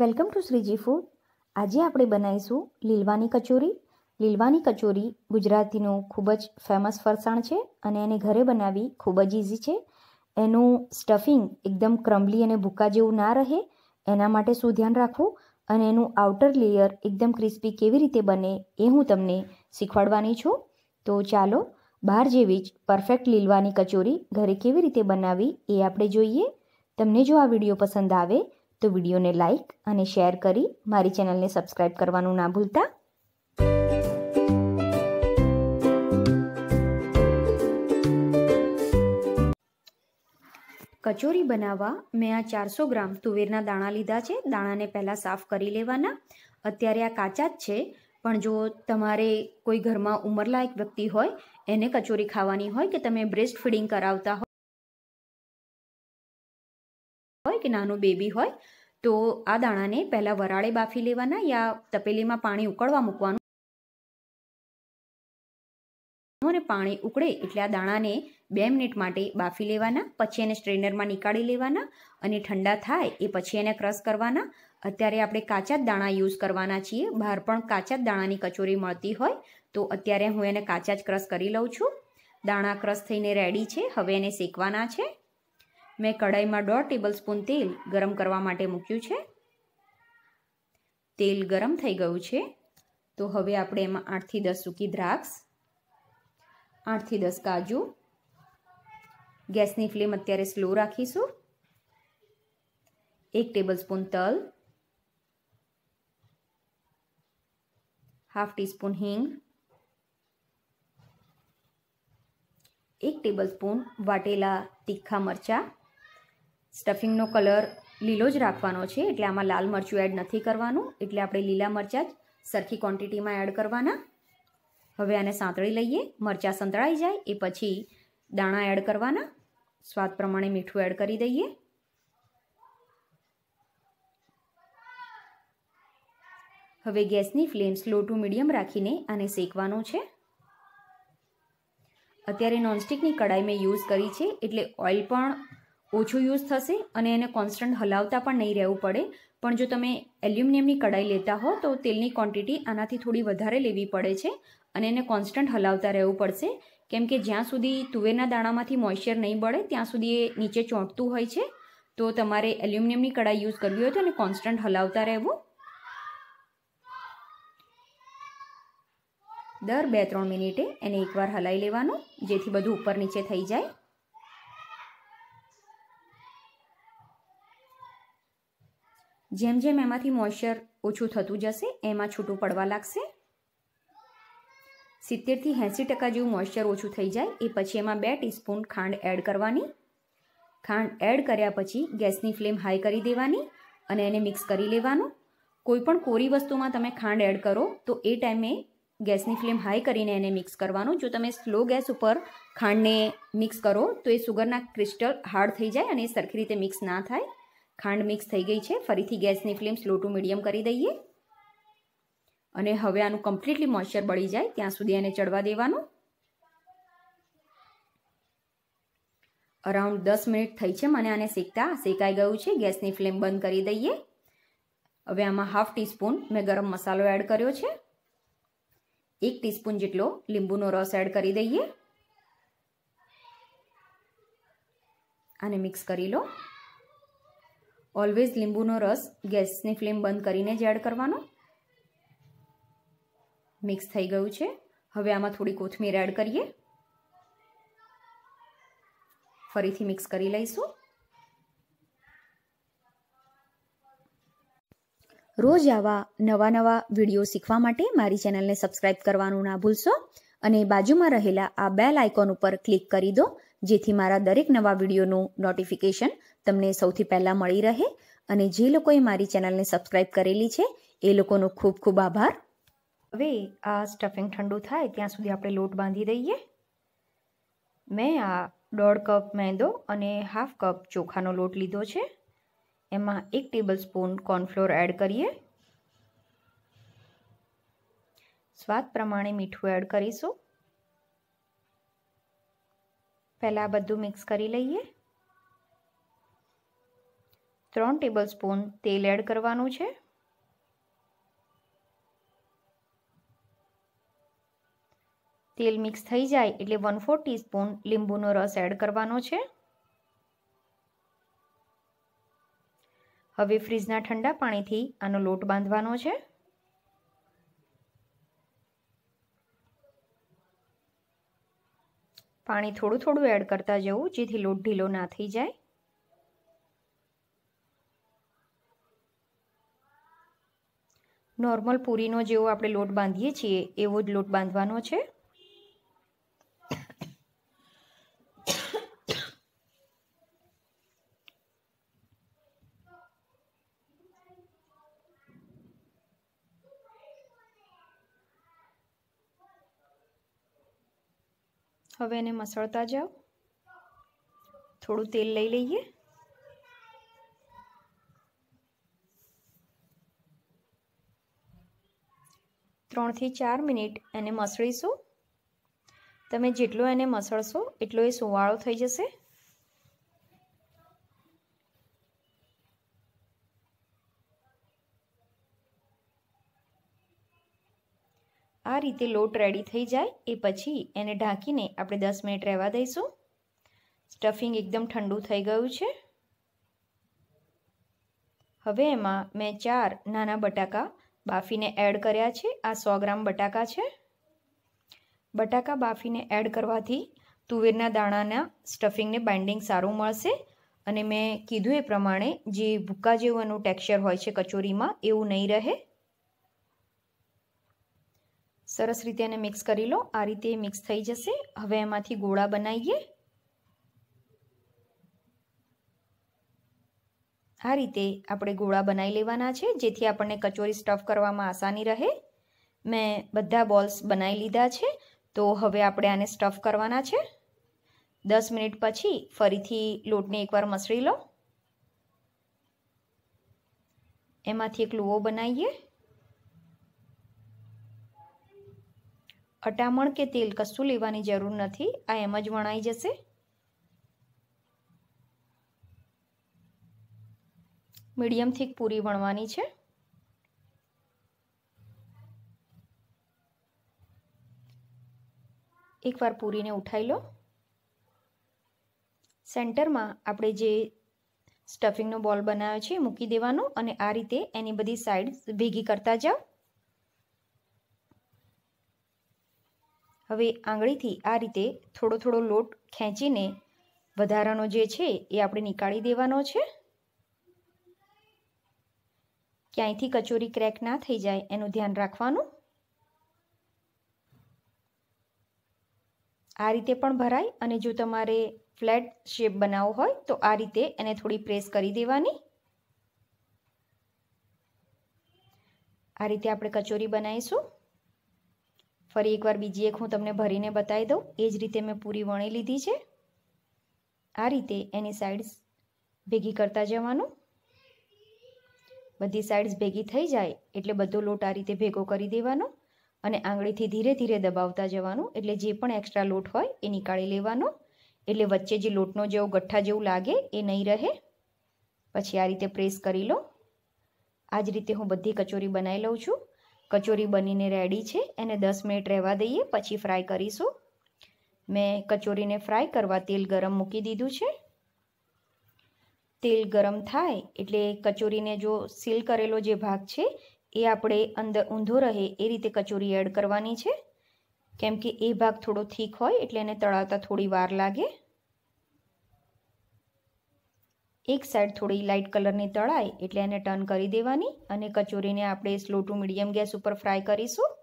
welcome to Shriji food આજે આપણે બનાવીશું લીલવાની કચોરી લીલવાની કચોરી ગુજરાતીનું ખૂબ જ ફેમસ ફરસાણ છે અને એને ઘરે બનાવવી ખૂબ જ ઇઝી છે એનું સ્ટફિંગ એકદમ ક્રમ્બલી અને ભૂકા જેવું ના રહે એના માટે શું ધ્યાન રાખવું અને એનું આઉટર લેયર એકદમ ક્રિસ્પી કેવી રીતે બને એ હું તમને શીખવાડવાની છું તો ચાલો બહાર જેવી જ પરફેક્ટ લીલવાની કચોરી ઘરે કેવી રીતે બનાવવી એ આપણે જોઈએ તમને જો આ વિડીયો પસંદ આવે તો વિડીયોને લાઇક અને શેર કરી મારી ચેનલને સબસ્ક્રાઈબ કરવાનું ના ભૂલતા કચોરી બનાવવા મેં આ ચારસો ગ્રામ તુવેરના દાણા લીધા છે દાણાને પહેલાં સાફ કરી લેવાના અત્યારે આ કાચા જ છે પણ જો તમારે કોઈ ઘરમાં ઉંમરલાયક વ્યક્તિ હોય એને કચોરી ખાવાની હોય કે તમે બ્રેસ્ટ ફીડિંગ કરાવતા હોય હોય કે નાનું બેબી હોય તો આ દાણાને પહેલાં વરાળે બાફી લેવાના યા તપેલીમાં પાણી ઉકળવા મૂકવાનું અને પાણી ઉકળે એટલે આ દાણાને બે મિનિટ માટે બાફી લેવાના પછી એને સ્ટ્રેનરમાં નીકાળી લેવાના અને ઠંડા થાય એ પછી એને ક્રશ કરવાના અત્યારે આપણે કાચા જ દાણા યુઝ કરવાના છીએ બહાર પણ કાચા જ દાણાની કચોરી મળતી હોય તો અત્યારે હું એને કાચા જ ક્રશ કરી લઉં છું દાણા ક્રશ થઈને રેડી છે હવે એને શેકવાના છે મેં કઢાઈમાં દોઢ ટેબલ સ્પૂન તેલ ગરમ કરવા માટે મૂક્યું છે તેલ ગરમ થઈ ગયું છે તો હવે આપણે એમાં આઠથી દસ સૂકી દ્રાક્ષ આઠથી દસ કાજુ ગેસની ફ્લેમ અત્યારે સ્લો રાખીશું એક ટેબલ સ્પૂન તલ હાફ ટીસ્પૂન હિંગ એક ટેબલ સ્પૂન વાટેલા તીખા મરચાં સ્ટફિંગનો કલર લીલો જ રાખવાનો છે એટલે આમાં લાલ મરચું એડ નથી કરવાનું એટલે આપણે લીલા મરચાં જ સરખી ક્વોન્ટિટીમાં એડ કરવાના હવે આને સાંતળી લઈએ મરચાં સંતળાઈ જાય એ પછી દાણા એડ કરવાના સ્વાદ પ્રમાણે મીઠું એડ કરી દઈએ હવે ગેસની ફ્લેમ સ્લો ટુ મીડિયમ રાખીને આને શેકવાનું છે અત્યારે નોનસ્ટિકની કડાઈ મેં યુઝ કરી છે એટલે ઓઇલ પણ ઓછો યુઝ થશે અને એને કોન્સ્ટન્ટ હલાવતા પણ નહીં રહેવું પડે પણ જો તમે એલ્યુમિનિયમની કડાઈ લેતા હો તો તેલની ક્વોન્ટિટી આનાથી થોડી વધારે લેવી પડે છે અને એને કોન્સ્ટન્ટ હલાવતા રહેવું પડશે કેમ કે જ્યાં સુધી તુવેરના દાણામાંથી મોઇશ્ચર નહીં બળે ત્યાં સુધી એ નીચે ચોંટતું હોય છે તો તમારે એલ્યુમિનિયમની કડાઈ યુઝ કરવી હોય તો એને કોન્સ્ટન્ટ હલાવતા રહેવું દર બે ત્રણ મિનિટે એને એકવાર હલાવી લેવાનું જેથી બધું ઉપર નીચે થઈ જાય જેમ જેમ એમાંથી મોઇશ્ચર ઓછું થતું જશે એમાં છૂટું પડવા લાગશે સિત્તેરથી એંસી ટકા જેવું મોઇશ્ચર ઓછું થઈ જાય એ પછી એમાં બે ટીસ્પૂન ખાંડ એડ કરવાની ખાંડ એડ કર્યા પછી ગેસની ફ્લેમ હાઈ કરી દેવાની અને એને મિક્સ કરી લેવાનું કોઈપણ કોરી વસ્તુમાં તમે ખાંડ એડ કરો તો એ ટાઈમે ગેસની ફ્લેમ હાઈ કરીને એને મિક્સ કરવાનું જો તમે સ્લો ગેસ ઉપર ખાંડને મિક્સ કરો તો એ સુગરના ક્રિસ્ટલ હાર્ડ થઈ જાય અને એ સરખી રીતે મિક્સ ના થાય ખાંડ મિક્સ થઈ ગઈ છે ફરીથી ગેસની ફ્લેમ સ્લો ટુ મીડિયમ કરી દઈએ અને હવે આનું કમ્પ્લીટલી મોઇશ્ચર બળી જાય ત્યાં સુધી એને ચડવા દેવાનું અરાઉન્ડ દસ મિનિટ થઈ છે મને આને શેકતા શેકાઈ ગયું છે ગેસની ફ્લેમ બંધ કરી દઈએ હવે આમાં હાફ ટીસ્પૂન મેં ગરમ મસાલો એડ કર્યો છે એક ટીસ્પૂન જેટલો લીંબુનો રસ એડ કરી દઈએ આને મિક્સ કરી લો ઓલવેઝ લીંબુનો રસ ગેસની ફ્લેમ બંધ કરીને જ એડ કરવાનો મિક્સ થઈ ગયું છે હવે આમાં થોડી કોથમીર એડ કરીએ ફરીથી મિક્સ કરી લઈશું રોજ આવા નવા નવા વિડીયો શીખવા માટે મારી ચેનલને સબસ્ક્રાઇબ કરવાનું ના ભૂલશો અને બાજુમાં રહેલા આ બેલ આઇકોન ઉપર ક્લિક કરી દો જેથી મારા દરેક નવા વિડીયોનું નોટિફિકેશન તમને સૌથી પહેલાં મળી રહે અને જે લોકોએ મારી ચેનલને સબસ્ક્રાઇબ કરેલી છે એ લોકોનો ખૂબ ખૂબ આભાર હવે આ સ્ટફિંગ ઠંડુ થાય ત્યાં સુધી આપણે લોટ બાંધી દઈએ મેં આ દોઢ કપ મેંદો અને હાફ કપ ચોખાનો લોટ લીધો છે એમાં એક ટેબલ સ્પૂન કોર્નફ્લોર એડ કરીએ સ્વાદ પ્રમાણે મીઠું એડ કરીશું પહેલાં આ બધું મિક્સ કરી લઈએ ત્રણ ટેબલ સ્પૂન તેલ એડ કરવાનું છે તેલ મિક્સ થઈ જાય એટલે વન ફોર ટીસ્પૂન લીંબુનો રસ એડ કરવાનો છે હવે ફ્રીજના ઠંડા પાણીથી આનો લોટ બાંધવાનો છે પાણી થોડું થોડું એડ કરતા જવું જેથી લોટ ઢીલો ના થઈ જાય નોર્મલ પૂરીનો જેવો આપણે લોટ બાંધીએ છીએ એવો જ લોટ બાંધવાનો છે હવે એને મસળતા જાઓ થોડું તેલ લઈ લઈએ ત્રણથી ચાર મિનિટ એને મસળીશું તમે જેટલો એને મસળશો એટલો એ સુવાળો થઈ જશે રીતે લોટ રેડી થઈ જાય એ પછી એને ઢાંકીને આપણે દસ મિનિટ રહેવા દઈશું સ્ટફિંગ એકદમ ઠંડુ થઈ ગયું છે હવે એમાં મેં ચાર નાના બટાકા બાફીને એડ કર્યા છે આ સો ગ્રામ બટાકા છે બટાકા બાફીને એડ કરવાથી તુવેરના દાણાના સ્ટફિંગને બાઇન્ડિંગ સારું મળશે અને મેં કીધું એ પ્રમાણે જે ભૂકા જેવાનું ટેક્સચર હોય છે કચોરીમાં એવું નહીં રહે સરસ રીતે એને મિક્સ કરી લો આ રીતે મિક્સ થઈ જશે હવે એમાંથી ગોળા બનાવીએ આ રીતે આપણે ગોળા બનાવી લેવાના છે જેથી આપણને કચોરી સ્ટફ કરવામાં આસાની રહે મેં બધા બોલ્સ બનાવી લીધા છે તો હવે આપણે આને સ્ટફ કરવાના છે દસ મિનિટ પછી ફરીથી લોટને એકવાર મસળી લો એમાંથી એક લુઓ બનાવીએ ખટામણ કે તેલ કશું લેવાની જરૂર નથી આ એમ જ વણાઈ જશે મીડિયમ થીક પૂરી વણવાની છે એકવાર પૂરીને ઉઠાઈ લો સેન્ટરમાં આપણે જે સ્ટફિંગનો બોલ બનાવ્યો છે મૂકી દેવાનો અને આ રીતે એની બધી સાઈડ ભેગી કરતા જાઓ હવે આંગળીથી આ રીતે થોડો થોડો લોટ ખેંચીને વધારાનો જે છે એ આપણે નીકાળી દેવાનો છે ક્યાંયથી કચોરી ક્રેક ના થઈ જાય એનું ધ્યાન રાખવાનું આ રીતે પણ ભરાય અને જો તમારે ફ્લેટ શેપ બનાવવો હોય તો આ રીતે એને થોડી પ્રેસ કરી દેવાની આ રીતે આપણે કચોરી બનાવીશું ફરી એકવાર બીજી એક હું તમને ભરીને બતાવી દઉં એ જ રીતે મેં પૂરી વણી લીધી છે આ રીતે એની સાઇડ્સ ભેગી કરતા જવાનું બધી સાઇડ્સ ભેગી થઈ જાય એટલે બધો લોટ આ રીતે ભેગો કરી દેવાનો અને આંગળીથી ધીરે ધીરે દબાવતા જવાનું એટલે જે પણ એક્સ્ટ્રા લોટ હોય એ નીકાળી લેવાનો એટલે વચ્ચે જે લોટનો જેવો ગઠ્ઠા જેવું લાગે એ નહીં રહે પછી આ રીતે પ્રેસ કરી લો આ જ રીતે હું બધી કચોરી બનાવી લઉં છું કચોરી બનીને રેડી છે એને દસ મિનિટ રહેવા દઈએ પછી ફ્રાય કરીશું મેં કચોરીને ફ્રાય કરવા તેલ ગરમ મૂકી દીધું છે તેલ ગરમ થાય એટલે કચોરીને જો સીલ કરેલો જે ભાગ છે એ આપણે અંદર ઊંધો રહે એ રીતે કચોરી એડ કરવાની છે કેમ કે એ ભાગ થોડો થીક હોય એટલે એને તળાવતા થોડી વાર લાગે એક સાઈડ થોડી લાઇટ કલરની તળાય એટલે એને ટર્ન કરી દેવાની અને કચોરીને આપણે સ્લો ટુ મીડિયમ ગેસ ઉપર ફ્રાય કરીશું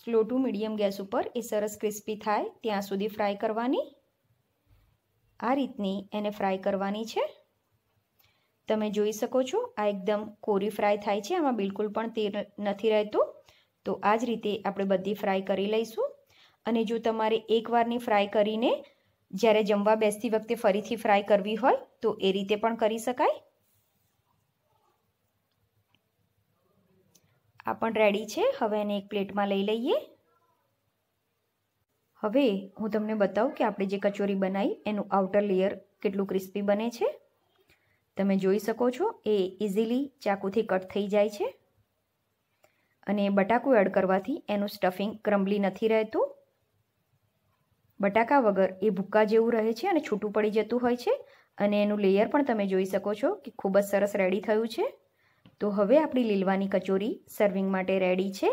સ્લો ટુ મીડિયમ ગેસ ઉપર એ સરસ ક્રિસ્પી થાય ત્યાં સુધી ફ્રાય કરવાની આ રીતની એને ફ્રાય કરવાની છે તમે જોઈ શકો છો આ એકદમ કોરી ફ્રાય થાય છે આમાં બિલકુલ પણ તેલ નથી રહેતું તો આ જ રીતે આપણે બધી ફ્રાય કરી લઈશું અને જો તમારે એકવારની ફ્રાય કરીને જ્યારે જમવા બેસતી વખતે ફરીથી ફ્રાય કરવી હોય તો એ રીતે પણ કરી શકાય આ પણ રેડી છે હવે એને એક પ્લેટમાં લઈ લઈએ હવે હું તમને બતાવું કે આપણે જે કચોરી બનાવી એનું આઉટર લેયર કેટલું ક્રિસ્પી બને છે તમે જોઈ શકો છો એ ઇઝીલી ચાકુથી કટ થઈ જાય છે અને બટાકું એડ કરવાથી એનું સ્ટફિંગ ક્રમ્બલી નથી રહેતું બટાકા વગર એ ભૂક્કા જેવું રહે છે અને છૂટું પડી જતું હોય છે અને એનું લેયર પણ તમે જોઈ શકો છો કે ખૂબ જ સરસ રેડી થયું છે તો હવે આપણી લીલવાની કચોરી સર્વિંગ માટે રેડી છે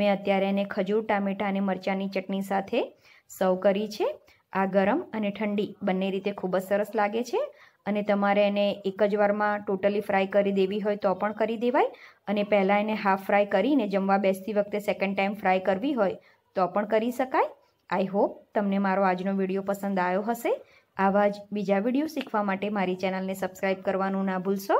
મેં અત્યારે એને ખજૂર ટામેટાં અને મરચાંની ચટણી સાથે સર્વ કરી છે આ ગરમ અને ઠંડી બંને રીતે ખૂબ જ સરસ લાગે છે અને તમારે એને એક જ વારમાં ટોટલી ફ્રાય કરી દેવી હોય તો પણ કરી દેવાય અને પહેલાં એને હાફ ફ્રાય કરીને જમવા બેસતી વખતે સેકન્ડ ટાઈમ ફ્રાય કરવી હોય તો પણ કરી શકાય આઈ હોપ તમને મારો આજનો વિડીયો પસંદ આવ્યો હશે આવા જ બીજા વિડીયો શીખવા માટે મારી ચેનલને સબસ્ક્રાઈબ કરવાનું ના ભૂલશો